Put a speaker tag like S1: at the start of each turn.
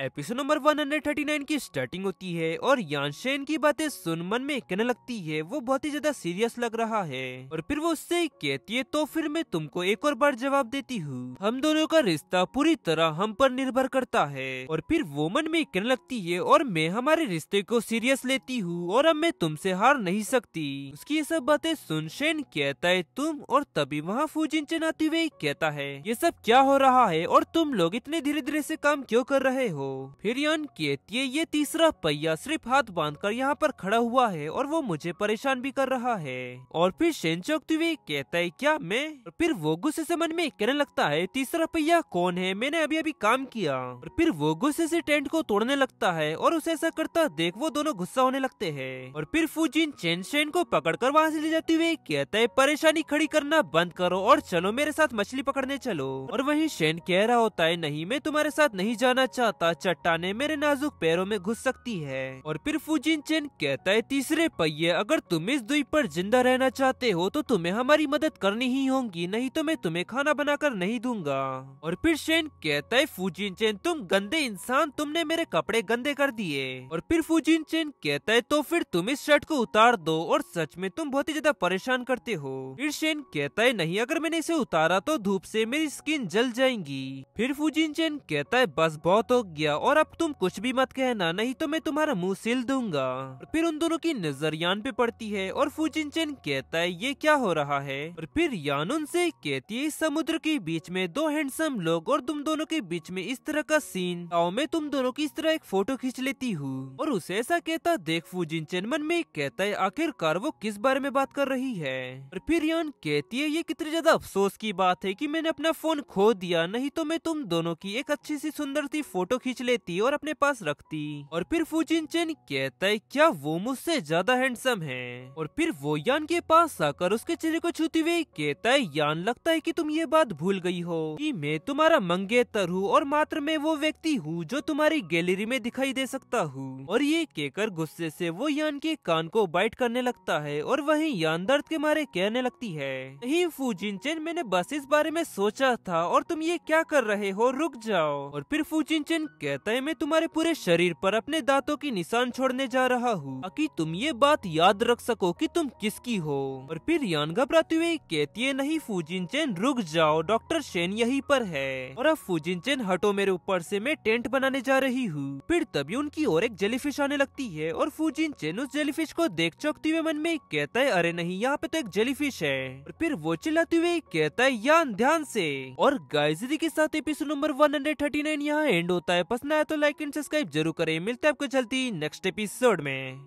S1: episode number 139 की starting होती है और यानशेन की बातें सुन मन में कहने लगती है वो बहुत ही ज्यादा सीरियस लग रहा है और फिर वो उससे कहती है तो फिर मैं तुमको एक और बार जवाब देती हूँ हम दोनों का रिश्ता पूरी तरह हम पर निर्भर करता है और फिर वो मन में कहने लगती है और मैं हमारे रिश्ते को सीरियस लेती हूँ और अब मैं तुम हार नहीं सकती उसकी ये सब बातें सुन शेन कहता है तुम और तभी वहाँ फूजिन चनाती हुए कहता है ये सब क्या हो रहा है और तुम लोग इतने धीरे धीरे ऐसी काम क्यों कर रहे हो फिर यान केतिये ये तीसरा पहिया सिर्फ हाथ बांध कर यहाँ पर खड़ा हुआ है और वो मुझे परेशान भी कर रहा है और फिर शेन चौकते हुए कहता है क्या मैं और फिर वो गुस्से से मन में कहने लगता है तीसरा पहिया कौन है मैंने अभी अभी काम किया और फिर वो गुस्से से टेंट को तोड़ने लगता है और उसे ऐसा करता देख वो दोनों गुस्सा होने लगते है और फिर फूजिन चेन शेन को पकड़ कर वहाँ से ले जाते हुए कहता है परेशानी खड़ी करना बंद करो और चलो मेरे साथ मछली पकड़ने चलो और वही शेन कह रहा होता है नहीं मैं तुम्हारे साथ नहीं जाना चाहता चट्टाने मेरे नाजुक पैरों में घुस सकती है और फिर फूजिन चेन कहता है तीसरे पहिए अगर तुम इस द्वीप पर जिंदा रहना चाहते हो तो तुम्हें हमारी मदद करनी ही होगी नहीं तो मैं तुम्हें खाना बनाकर नहीं दूंगा और फिर शेन कहता है फूजिन चेन तुम गंदे इंसान तुमने मेरे कपड़े गंदे कर दिए और फिर फूजिन चेन कहता है तो फिर तुम इस शर्ट को उतार दो और सच में तुम बहुत ही ज्यादा परेशान करते हो फिर शेन कहता है नहीं अगर मैंने इसे उतारा तो धूप से मेरी स्किन जल जाएगी फिर फूजिन चेन कहता है बस बहुत हो गया गया और अब तुम कुछ भी मत कहना नहीं तो मैं तुम्हारा मुंह सिल दूंगा फिर उन दोनों की नजर यान पे पड़ती है और फूजिन चेन कहता है ये क्या हो रहा है और फिर यान उनसे कहती है समुद्र के बीच में दो हैंडसम लोग और तुम दोनों के बीच में इस तरह का सीन आओ मैं तुम दोनों की इस तरह एक फोटो खींच लेती हूँ और उसे ऐसा कहता देख फूजिन चेन मन में कहता है आखिरकार वो किस बारे में बात कर रही है और फिर यान कहती है ये कितनी ज्यादा अफसोस की बात है की मैंने अपना फोन खो दिया नहीं तो मैं तुम दोनों की एक अच्छी सी सुंदर सी फोटो खींच खींच लेती और अपने पास रखती और फिर फूजिन चेन कहता है क्या वो मुझसे ज्यादा हैंडसम है और फिर वो यान के पास आकर उसके चेहरे को छूते हुए कहता है यान लगता है कि तुम ये बात भूल गई हो कि मैं तुम्हारा मंगेतर हूँ और मात्र में वो व्यक्ति हूँ जो तुम्हारी गैलरी में दिखाई दे सकता हूँ और ये कहकर गुस्से से वो यान के कान को बाइट करने लगता है और वहीं यान दर्द के मारे कहने लगती है यही फूजिन चेन मैंने बस इस बारे में सोचा था और तुम ये क्या कर रहे हो रुक जाओ और फिर फूजिन चेन कहता है मैं तुम्हारे पूरे शरीर पर अपने दांतों की निशान छोड़ने जा रहा हूँ ताकि तुम ये बात याद रख सको कि तुम किसकी हो और फिर यान घबराती हुई कहती है नहीं फूजिन चैन रुक जाओ डॉक्टर शेन यही पर है और अब फूजिन चैन हटो मेरे ऊपर से मैं टेंट बनाने जा रही हूँ फिर तभी उनकी और एक जेलीफिश आने लगती है और फूजिन चैन उस जेलीफिश को देख चौकती हुए मन में कहता है अरे नहीं यहाँ पे तो एक जेलीफिश है और फिर वो चिल्लाती हुए कहता है यान ध्यान से और गाइजरी के साथ एपिसोड नंबर वन नाइन यहाँ एंड होता है पसंद आया तो लाइक एंड सब्सक्राइब जरूर करें मिलते हैं आपको जल्दी नेक्स्ट एपिसोड में